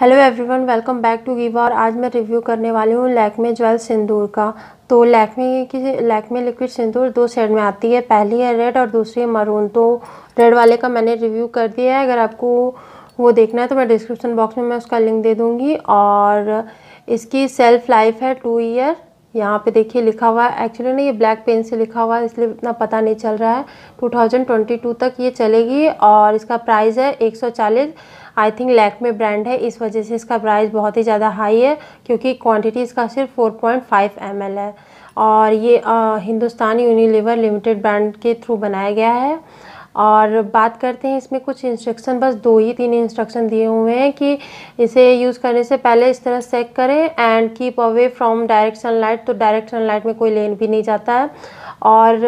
hello everyone welcome back to गीवा और आज मैं रिव्यू करने वाली हूँ लैक्मे ज्वेल सिंदूर का तो लैक्मे की लैक्मे लिक्विड सिंदूर दो सेट में आती है पहली है रेड और दूसरी है मरून तो रेड वाले का मैंने रिव्यू कर दिया है अगर आपको वो देखना है तो मैं डिस्क्रिप्शन बॉक्स में मैं उसका लिंक दे दूँगी और इसकी सेल्फ लाइफ है टू ईयर यहाँ पे देखिए लिखा हुआ है एक्चुअली ना ये ब्लैक पेन से लिखा हुआ है इसलिए इतना पता नहीं चल रहा है 2022 तक ये चलेगी और इसका प्राइस है 140 आई थिंक लैक में ब्रांड है इस वजह से इसका प्राइस बहुत ही ज़्यादा हाई है क्योंकि क्वांटिटी इसका सिर्फ four point five M L है और ये आ, हिंदुस्तान यूनिलीवर लिमिटेड ब्रांड के थ्रू बनाया गया है और बात करते हैं इसमें कुछ इंस्ट्रक्शन बस दो ही तीन इंस्ट्रक्शन दिए हुए हैं कि इसे यूज़ करने से पहले इस तरह सेक करें and keep away from direct sunlight तो डायरेक्ट सनलाइट में कोई लेन भी नहीं जाता है और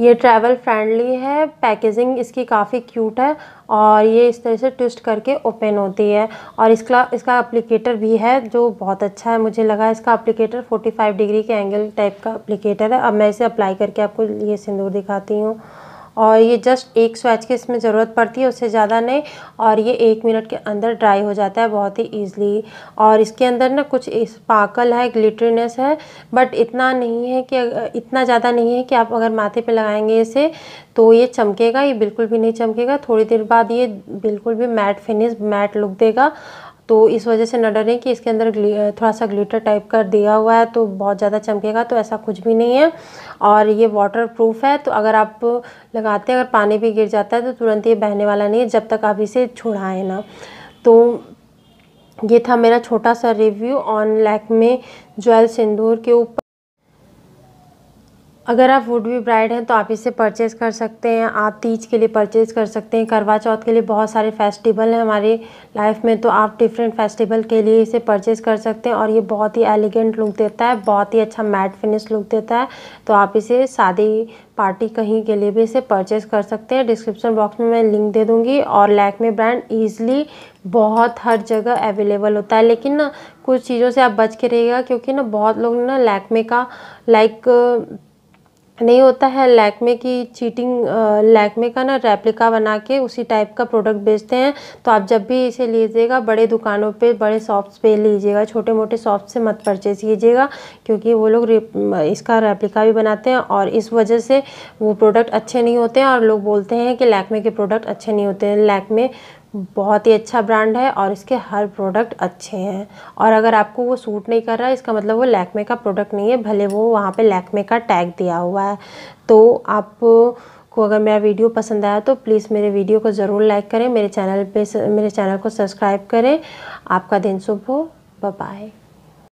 ये ट्रैवल फ्रेंडली है पैकेजिंग इसकी काफ़ी क्यूट है और ये इस तरह से ट्विस्ट करके ओपन होती है और इसका इसका अप्लीकेटर भी है जो बहुत अच्छा है मुझे लगा इसका अप्लीकेटर 45 डिग्री के एंगल टाइप का अप्लीकेटर है अब मैं इसे अप्लाई करके आपको ये सिंदूर दिखाती हूँ और ये जस्ट एक स्वैच की इसमें ज़रूरत पड़ती है उससे ज़्यादा नहीं और ये एक मिनट के अंदर ड्राई हो जाता है बहुत ही ईजिली और इसके अंदर ना कुछ स्पार्कल है ग्लिटरीनेस है बट इतना नहीं है कि इतना ज़्यादा नहीं है कि आप अगर माथे पे लगाएंगे इसे तो ये चमकेगा ये बिल्कुल भी नहीं चमकेगा थोड़ी देर बाद ये बिल्कुल भी मैट फिनिश मैट लुक देगा तो इस वजह से न डरें कि इसके अंदर थोड़ा सा ग्लिटर टाइप का दिया हुआ है तो बहुत ज़्यादा चमकेगा तो ऐसा कुछ भी नहीं है और ये वाटर प्रूफ है तो अगर आप लगाते हैं अगर पानी भी गिर जाता है तो तुरंत ये बहने वाला नहीं है जब तक आप इसे छुड़ाएँ ना तो ये था मेरा छोटा सा रिव्यू ऑन लैक में ज्वेल सिंदूर के ऊपर अगर आप वुड भी ब्राइड हैं तो आप इसे परचेज़ कर सकते हैं आप तीज के लिए परचेज़ कर सकते हैं करवा चौथ के लिए बहुत सारे फेस्टिवल हैं हमारे लाइफ में तो आप डिफरेंट फेस्टिवल के लिए इसे परचेज़ कर सकते हैं और ये बहुत ही एलिगेंट लुक देता है बहुत ही अच्छा मैट फिनिश लुक देता है तो आप इसे शादी पार्टी कहीं के लिए भी इसे परचेज़ कर सकते हैं डिस्क्रिप्शन बॉक्स में मैं लिंक दे दूँगी और लैकमे ब्रांड ईजिली बहुत हर जगह अवेलेबल होता है लेकिन ना कुछ चीज़ों से आप बच के रहिएगा क्योंकि ना बहुत लोग ना लैकमे का लाइक नहीं होता है लैक्मे की चीटिंग लैकमे का ना रेप्लिका बना के उसी टाइप का प्रोडक्ट बेचते हैं तो आप जब भी इसे लीजिएगा बड़े दुकानों पे बड़े शॉप्स पे लीजिएगा छोटे मोटे शॉप से मत परचेज कीजिएगा क्योंकि वो लोग इसका रेप्लिका भी बनाते हैं और इस वजह से वो प्रोडक्ट अच्छे नहीं होते हैं और लोग बोलते हैं कि लैकमे के प्रोडक्ट अच्छे नहीं होते हैं लैकमे बहुत ही अच्छा ब्रांड है और इसके हर प्रोडक्ट अच्छे हैं और अगर आपको वो सूट नहीं कर रहा है इसका मतलब वो लैकमे का प्रोडक्ट नहीं है भले वो वहाँ पे लैकमे का टैग दिया हुआ है तो आप को अगर मेरा वीडियो पसंद आया तो प्लीज़ मेरे वीडियो को ज़रूर लाइक करें मेरे चैनल पे मेरे चैनल को सब्सक्राइब करें आपका दिन शुभ हो बाय